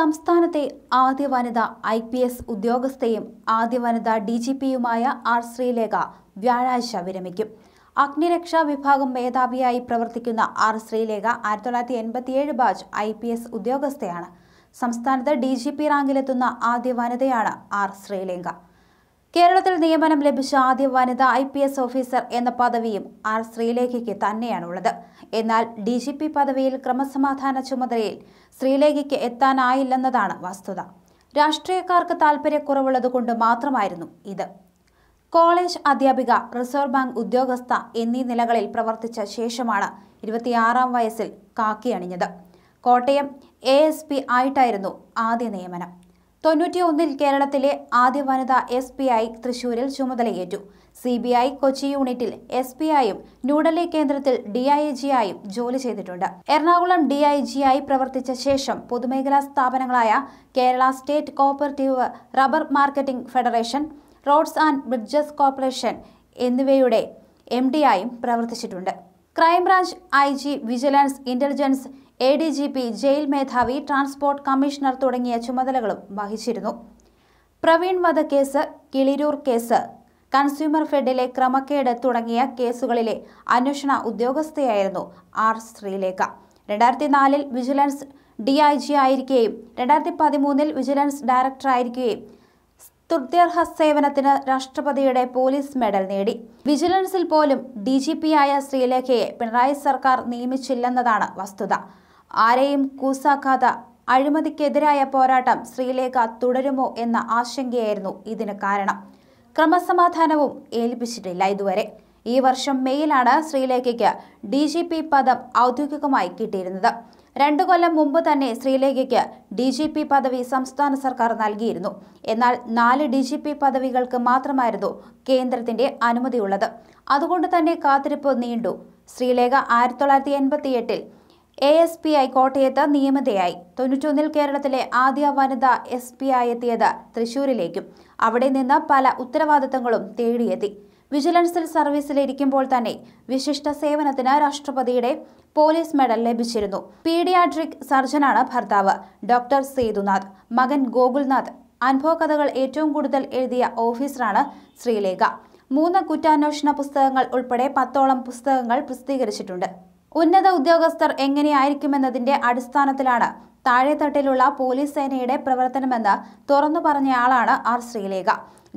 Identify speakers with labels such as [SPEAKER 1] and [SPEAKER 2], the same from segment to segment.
[SPEAKER 1] സംസ്ഥാനത്തെ ആദ്യ വനിത ഐ പി എസ് ഉദ്യോഗസ്ഥയും ആദ്യ വനിത ഡി ജി പിയുമായ ആർ ശ്രീലേഖ വ്യാഴാഴ്ച വിരമിക്കും അഗ്നിരക്ഷാ വിഭാഗം മേധാവിയായി പ്രവർത്തിക്കുന്ന ആർ ശ്രീലേഖ ആയിരത്തി തൊള്ളായിരത്തി എൺപത്തിയേഴ് ബാച്ച് ഐ പി എസ് ഉദ്യോഗസ്ഥയാണ് സംസ്ഥാനത്ത് ഡി ജി പി റാങ്കിലെത്തുന്ന ആദ്യ വനിതയാണ് ആർ ശ്രീലേഖ കേരളത്തിൽ നിയമനം ലഭിച്ച ആദ്യ വനിത ഐ പി എസ് ഓഫീസർ എന്ന പദവിയും ആർ ശ്രീലേഖയ്ക്ക് തന്നെയാണുള്ളത് എന്നാൽ ഡി ജി പി പദവിയിൽ ക്രമസമാധാന ചുമതലയിൽ ശ്രീലേഖയ്ക്ക് എത്താനായില്ലെന്നതാണ് വസ്തുത രാഷ്ട്രീയക്കാർക്ക് താൽപ്പര്യക്കുറവുള്ളതുകൊണ്ട് മാത്രമായിരുന്നു ഇത് കോളേജ് അധ്യാപിക റിസർവ് ബാങ്ക് ഉദ്യോഗസ്ഥ എന്നീ നിലകളിൽ പ്രവർത്തിച്ച ശേഷമാണ് ഇരുപത്തിയാറാം വയസ്സിൽ കാക്കി അണിഞ്ഞത് കോട്ടയം എ എസ് പി ആയിട്ടായിരുന്നു ആദ്യ നിയമനം തൊണ്ണൂറ്റിയൊന്നിൽ കേരളത്തിലെ ആദ്യ വനിത എസ് പി ഐ തൃശൂരിൽ ചുമതലയേറ്റു സി ബി ഐ കൊച്ചി യൂണിറ്റിൽ എസ് പി ഐയും ന്യൂഡൽഹി കേന്ദ്രത്തിൽ ഡി ഐ ജി ആയും ജോലി ചെയ്തിട്ടുണ്ട് എറണാകുളം ഡി ഐ ജി ആയി പ്രവർത്തിച്ച ശേഷം പൊതുമേഖലാ സ്ഥാപനങ്ങളായ Kerala state cooperative rubber marketing federation roads and bridges corporation എന്നിവയുടെ എം ആയും പ്രവർത്തിച്ചിട്ടുണ്ട് crime branch I G vigilance intelligence A D G P jail മേധാവി ട്രാൻസ്പോർട്ട് കമ്മീഷണർ തുടങ്ങിയ ചുമതലകളും വഹിച്ചിരുന്നു പ്രവീൺ വധക്കേസ് കിളിരൂർ കേസ് കൺസ്യൂമർ ഫെഡിലെ ക്രമക്കേട് തുടങ്ങിയ കേസുകളിലെ അന്വേഷണ ഉദ്യോഗസ്ഥയായിരുന്നു ആർ ശ്രീലേഖ രണ്ടായിരത്തി നാലിൽ വിജിലൻസ് ഡി ഐ ജി ആയിരിക്കുകയും രണ്ടായിരത്തി പതിമൂന്നിൽ വിജിലൻസ് ഡയറക്ടറായിരിക്കുകയും തുർത്യർഹ സേവനത്തിന് രാഷ്ട്രപതിയുടെ പോലീസ് മെഡൽ നേടി വിജിലൻസിൽ പോലും ഡി ജി പിയായ ശ്രീലേഖയെ പിണറായി സർക്കാർ നിയമിച്ചില്ലെന്നതാണ് വസ്തുത ആരെയും കൂസാക്കാത്ത അഴിമതിക്കെതിരായ പോരാട്ടം ശ്രീലേഖ തുടരുമോ എന്ന ആശങ്കയായിരുന്നു ഇതിന് കാരണം ക്രമസമാധാനവും ഏൽപ്പിച്ചിട്ടില്ല ഇതുവരെ ഈ വർഷം മെയ്യിലാണ് ശ്രീലേഖയ്ക്ക് ഡി ജി പി പദം ഔദ്യോഗികമായി കിട്ടിയിരുന്നത് രണ്ടു കൊല്ലം മുമ്പ് തന്നെ ശ്രീലേഖയ്ക്ക് ഡി ജി പി പദവി സംസ്ഥാന സർക്കാർ നൽകിയിരുന്നു എന്നാൽ നാല് ഡി ജി പി പദവികൾക്ക് മാത്രമായിരുന്നു കേന്ദ്രത്തിന്റെ അനുമതിയുള്ളത് അതുകൊണ്ട് തന്നെ കാത്തിരിപ്പ് നീണ്ടു ശ്രീലേഖ ആയിരത്തി തൊള്ളായിരത്തി എൺപത്തിയെട്ടിൽ എ എസ് പി ഐ കോട്ടയത്ത് നിയമിതയായി തൊണ്ണൂറ്റൊന്നിൽ കേരളത്തിലെ ആദ്യ വനിത എസ് പി ആയി എത്തിയത് തൃശൂരിലേക്കും അവിടെ നിന്ന് പല ഉത്തരവാദിത്തങ്ങളും തേടിയെത്തി വിജിലൻസിൽ സർവീസിലിരിക്കുമ്പോൾ തന്നെ വിശിഷ്ട സേവനത്തിന് രാഷ്ട്രപതിയുടെ പോലീസ് മെഡൽ ലഭിച്ചിരുന്നു പീഡിയാട്രിക് സർജനാണ് ഭർത്താവ് ഡോക്ടർ സേതുനാഥ് മകൻ ഗോകുൽനാഥ് കഥകൾ ഏറ്റവും കൂടുതൽ എഴുതിയ ഓഫീസറാണ് ശ്രീലേഖ മൂന്ന് കുറ്റാന്വേഷണ പുസ്തകങ്ങൾ ഉൾപ്പെടെ പത്തോളം പുസ്തകങ്ങൾ പ്രസിദ്ധീകരിച്ചിട്ടുണ്ട് ഉന്നത ഉദ്യോഗസ്ഥർ എങ്ങനെയായിരിക്കുമെന്നതിന്റെ അടിസ്ഥാനത്തിലാണ് താഴെത്തട്ടിലുള്ള പോലീസ് സേനയുടെ പ്രവർത്തനമെന്ന് തുറന്നു പറഞ്ഞയാളാണ് ആർ ശ്രീലേഖ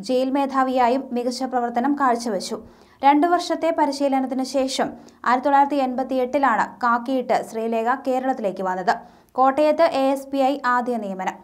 [SPEAKER 1] ജയിൽ മേധാവിയായും മികച്ച പ്രവർത്തനം കാഴ്ചവെച്ചു രണ്ടു വർഷത്തെ പരിശീലനത്തിന് ശേഷം ആയിരത്തി തൊള്ളായിരത്തി എൺപത്തി എട്ടിലാണ് കാക്കിയിട്ട് ശ്രീലേഖ കേരളത്തിലേക്ക് വന്നത് കോട്ടയത്ത് എ എസ് പി ഐ ആദ്യ നിയമനം